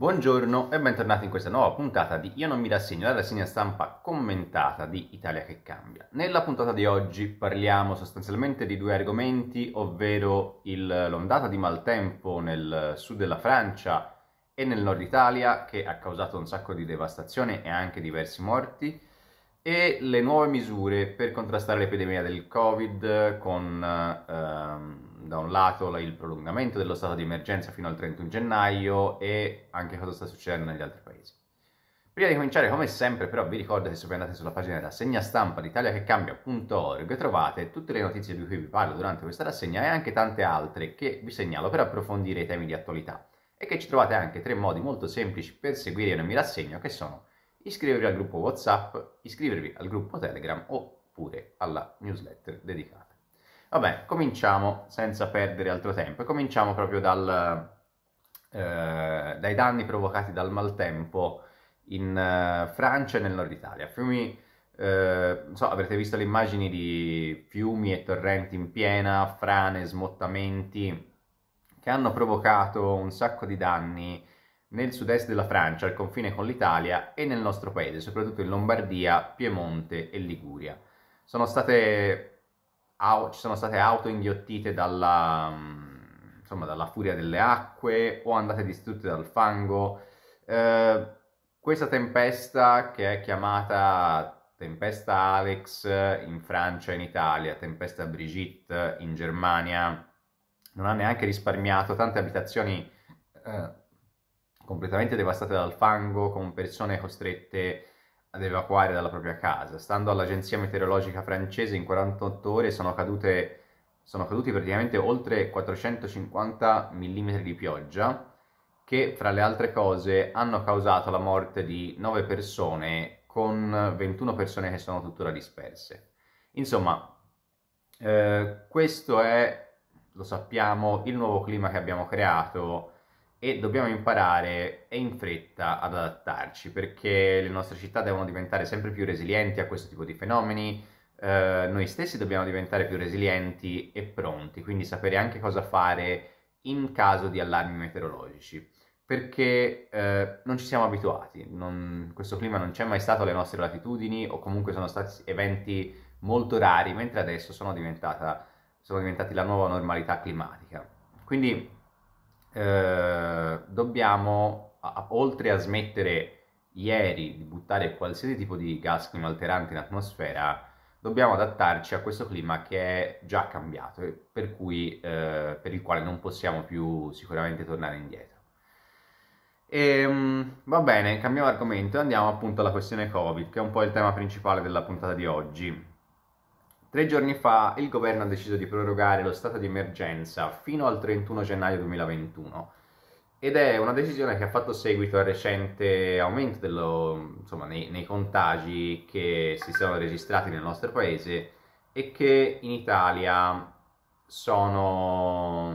Buongiorno e bentornati in questa nuova puntata di Io non mi rassegno, la rassegna stampa commentata di Italia che cambia. Nella puntata di oggi parliamo sostanzialmente di due argomenti, ovvero il, l'ondata di maltempo nel sud della Francia e nel nord Italia che ha causato un sacco di devastazione e anche diversi morti, e le nuove misure per contrastare l'epidemia del Covid con ehm, da un lato il prolungamento dello stato di emergenza fino al 31 gennaio e anche cosa sta succedendo negli altri paesi. Prima di cominciare, come sempre, però vi ricordo che se voi andate sulla pagina della rassegna stampa d'italiachecambia.org trovate tutte le notizie di cui vi parlo durante questa rassegna e anche tante altre che vi segnalo per approfondire i temi di attualità e che ci trovate anche tre modi molto semplici per seguire ogni rassegna che sono iscrivervi al gruppo WhatsApp, iscrivervi al gruppo Telegram oppure alla newsletter dedicata. Vabbè, cominciamo senza perdere altro tempo e cominciamo proprio dal, eh, dai danni provocati dal maltempo in eh, Francia e nel nord Italia. Fiumi, eh, non so, avrete visto le immagini di fiumi e torrenti in piena, frane, smottamenti, che hanno provocato un sacco di danni nel sud-est della Francia, al confine con l'Italia e nel nostro paese, soprattutto in Lombardia, Piemonte e Liguria. Sono state, au, ci sono state auto inghiottite dalla, insomma, dalla, furia delle acque o andate distrutte dal fango. Eh, questa tempesta, che è chiamata tempesta Alex in Francia e in Italia, tempesta Brigitte in Germania, non ha neanche risparmiato tante abitazioni. Eh, completamente devastate dal fango, con persone costrette ad evacuare dalla propria casa. Stando all'agenzia meteorologica francese, in 48 ore sono, cadute, sono caduti praticamente oltre 450 mm di pioggia, che fra le altre cose hanno causato la morte di 9 persone, con 21 persone che sono tuttora disperse. Insomma, eh, questo è, lo sappiamo, il nuovo clima che abbiamo creato e dobbiamo imparare e in fretta ad adattarci perché le nostre città devono diventare sempre più resilienti a questo tipo di fenomeni, eh, noi stessi dobbiamo diventare più resilienti e pronti, quindi sapere anche cosa fare in caso di allarmi meteorologici perché eh, non ci siamo abituati, non, questo clima non c'è mai stato alle nostre latitudini o comunque sono stati eventi molto rari, mentre adesso sono, sono diventati la nuova normalità climatica. Quindi eh, dobbiamo, oltre a smettere ieri di buttare qualsiasi tipo di gas climalterante in atmosfera, dobbiamo adattarci a questo clima che è già cambiato e per, cui, eh, per il quale non possiamo più sicuramente tornare indietro. E, ehm, va bene, cambiamo argomento e andiamo appunto alla questione Covid, che è un po' il tema principale della puntata di oggi. Tre giorni fa il governo ha deciso di prorogare lo stato di emergenza fino al 31 gennaio 2021 ed è una decisione che ha fatto seguito al recente aumento dello, insomma, nei, nei, contagi che si sono registrati nel nostro paese e che in Italia sono,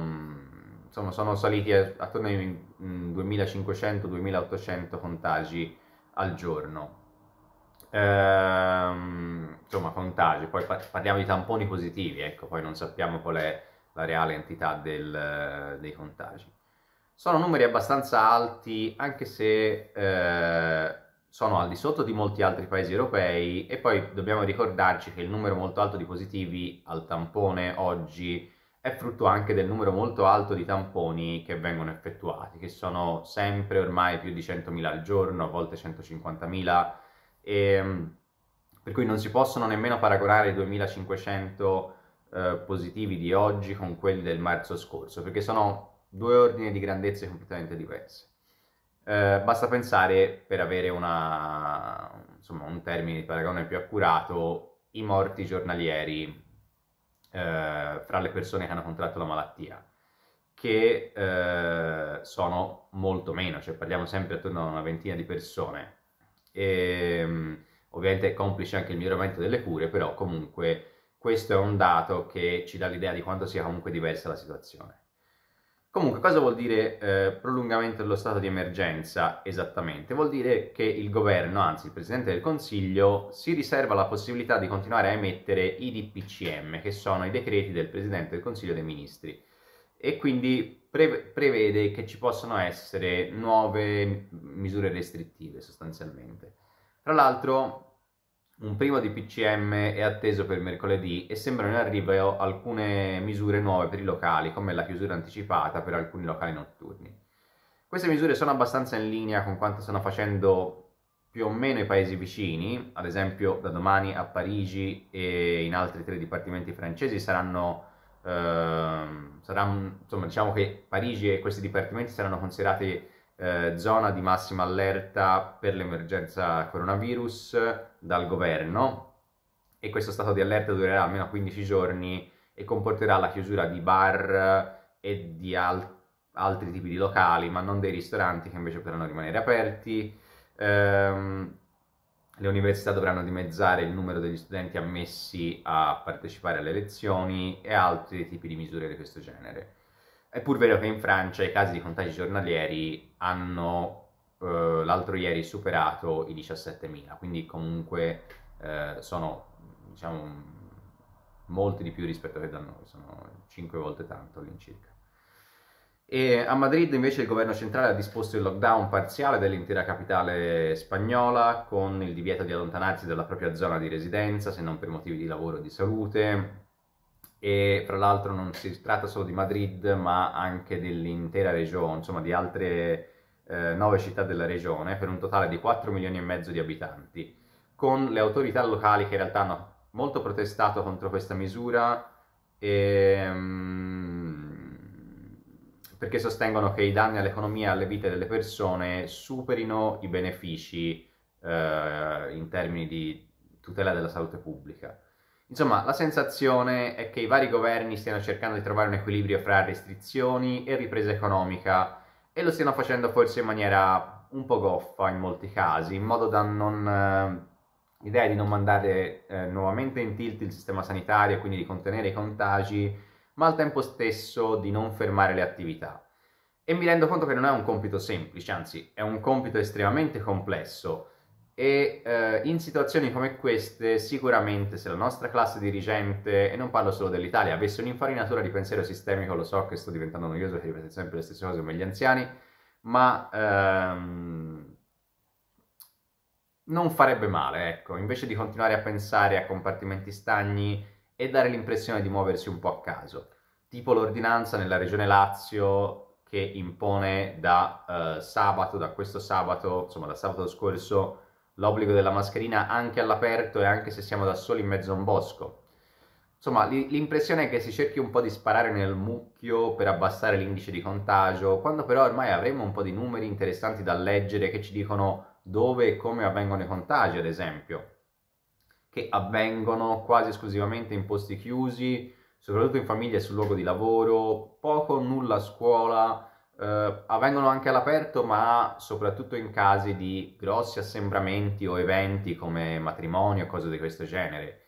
insomma, sono saliti attorno ai 2500-2800 mm, contagi al giorno. Ehm, insomma, contagi. Poi parliamo di tamponi positivi, ecco, poi non sappiamo qual è la reale entità del, dei contagi. Sono numeri abbastanza alti, anche se eh, sono al di sotto di molti altri paesi europei e poi dobbiamo ricordarci che il numero molto alto di positivi al tampone oggi è frutto anche del numero molto alto di tamponi che vengono effettuati, che sono sempre ormai più di 100.000 al giorno, a volte 150.000 e ehm, per cui non si possono nemmeno paragonare i 2500 eh, positivi di oggi con quelli del marzo scorso, perché sono due ordini di grandezze completamente diverse. Eh, basta pensare, per avere una, insomma, un termine di paragone più accurato, i morti giornalieri eh, fra le persone che hanno contratto la malattia, che eh, sono molto meno, cioè parliamo sempre attorno a una ventina di persone. E, ehm, Ovviamente è complice anche il miglioramento delle cure, però comunque questo è un dato che ci dà l'idea di quanto sia comunque diversa la situazione. Comunque, cosa vuol dire eh, prolungamento dello stato di emergenza esattamente? Vuol dire che il governo, anzi il Presidente del Consiglio, si riserva la possibilità di continuare a emettere i DPCM, che sono i decreti del Presidente del Consiglio dei Ministri, e quindi pre- prevede che ci possano essere nuove misure restrittive sostanzialmente. Tra l'altro, un primo DPCM è atteso per mercoledì e sembrano in arrivo alcune misure nuove per i locali, come la chiusura anticipata per alcuni locali notturni. Queste misure sono abbastanza in linea con quanto stanno facendo più o meno i paesi vicini, ad esempio da domani a Parigi e in altri tre dipartimenti francesi saranno, eh, saranno insomma diciamo che Parigi e questi dipartimenti saranno considerati eh, zona di massima allerta per l'emergenza coronavirus dal governo e questo stato di allerta durerà almeno 15 giorni e comporterà la chiusura di bar e di al- altri tipi di locali, ma non dei ristoranti che invece potranno rimanere aperti. Ehm, le università dovranno dimezzare il numero degli studenti ammessi a partecipare alle lezioni e altri tipi di misure di questo genere. È pur vero che in Francia i casi di contagi giornalieri hanno eh, l'altro ieri superato i 17.000, quindi comunque eh, sono diciamo molti di più rispetto che da noi, sono 5 volte tanto all'incirca. E a Madrid invece il governo centrale ha disposto il lockdown parziale dell'intera capitale spagnola con il divieto di allontanarsi dalla propria zona di residenza se non per motivi di lavoro o di salute e fra l'altro non si tratta solo di Madrid ma anche dell'intera regione, insomma di altre eh, nove città della regione per un totale di 4 milioni e mezzo di abitanti, con le autorità locali che in realtà hanno molto protestato contro questa misura e, ehm, perché sostengono che i danni all'economia e alle vite delle persone superino i benefici eh, in termini di tutela della salute pubblica. Insomma, la sensazione è che i vari governi stiano cercando di trovare un equilibrio fra restrizioni e ripresa economica e lo stiano facendo forse in maniera un po' goffa in molti casi, in modo da non... Eh, l'idea di non mandare eh, nuovamente in tilt il sistema sanitario, quindi di contenere i contagi, ma al tempo stesso di non fermare le attività. E mi rendo conto che non è un compito semplice, anzi è un compito estremamente complesso, e eh, in situazioni come queste sicuramente se la nostra classe dirigente, e non parlo solo dell'Italia, avesse un'infarinatura di pensiero sistemico, lo so che sto diventando noioso perché ripete sempre le stesse cose come gli anziani, ma ehm, non farebbe male, ecco, invece di continuare a pensare a compartimenti stagni e dare l'impressione di muoversi un po' a caso, tipo l'ordinanza nella regione Lazio che impone da eh, sabato, da questo sabato, insomma da sabato scorso, l'obbligo della mascherina anche all'aperto e anche se siamo da soli in mezzo a un bosco. Insomma, l'impressione è che si cerchi un po' di sparare nel mucchio per abbassare l'indice di contagio, quando però ormai avremo un po' di numeri interessanti da leggere che ci dicono dove e come avvengono i contagi, ad esempio, che avvengono quasi esclusivamente in posti chiusi, soprattutto in famiglia e sul luogo di lavoro, poco o nulla a scuola, eh, avvengono anche all'aperto ma soprattutto in casi di grossi assembramenti o eventi come matrimoni o cose di questo genere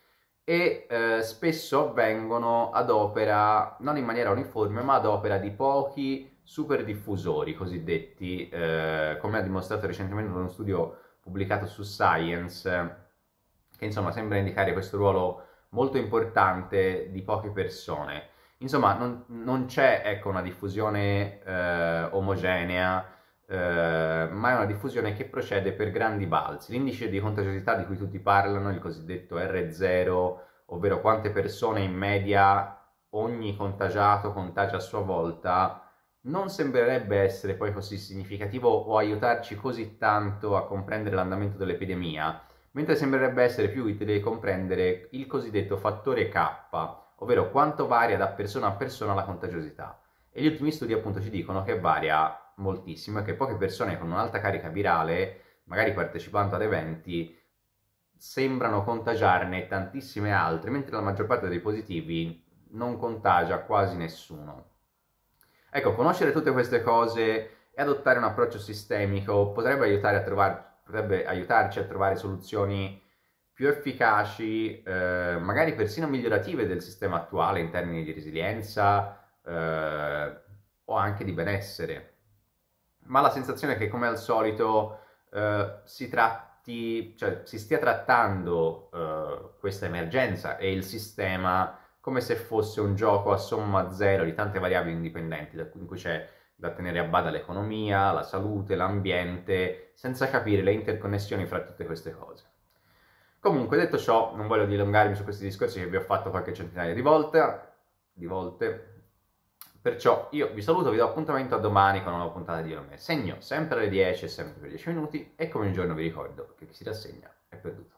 e eh, spesso avvengono ad opera, non in maniera uniforme, ma ad opera di pochi super diffusori cosiddetti, eh, come ha dimostrato recentemente uno studio pubblicato su Science, che insomma sembra indicare questo ruolo molto importante di poche persone. Insomma, non, non c'è ecco, una diffusione eh, omogenea, eh, ma è una diffusione che procede per grandi balzi. L'indice di contagiosità di cui tutti parlano, il cosiddetto R0, ovvero quante persone in media ogni contagiato contagia a sua volta, non sembrerebbe essere poi così significativo o aiutarci così tanto a comprendere l'andamento dell'epidemia, mentre sembrerebbe essere più utile comprendere il cosiddetto fattore K, ovvero quanto varia da persona a persona la contagiosità. E gli ultimi studi appunto ci dicono che varia moltissimo e che poche persone con un'alta carica virale, magari partecipando ad eventi, sembrano contagiarne tantissime altre, mentre la maggior parte dei positivi non contagia quasi nessuno. Ecco, conoscere tutte queste cose e adottare un approccio sistemico potrebbe, aiutare a trovar- potrebbe aiutarci a trovare soluzioni più efficaci, eh, magari persino migliorative del sistema attuale in termini di resilienza eh, o anche di benessere. Ma la sensazione è che come al solito eh, si, tratti, cioè, si stia trattando eh, questa emergenza e il sistema come se fosse un gioco a somma zero di tante variabili indipendenti, in cui c'è da tenere a bada l'economia, la salute, l'ambiente, senza capire le interconnessioni fra tutte queste cose. Comunque, detto ciò, non voglio dilungarmi su questi discorsi che vi ho fatto qualche centinaia di volte, di volte. Perciò io vi saluto, vi do appuntamento a domani con una nuova puntata di Io Segno sempre alle 10 e sempre per 10 minuti e come ogni giorno vi ricordo che chi si rassegna è perduto.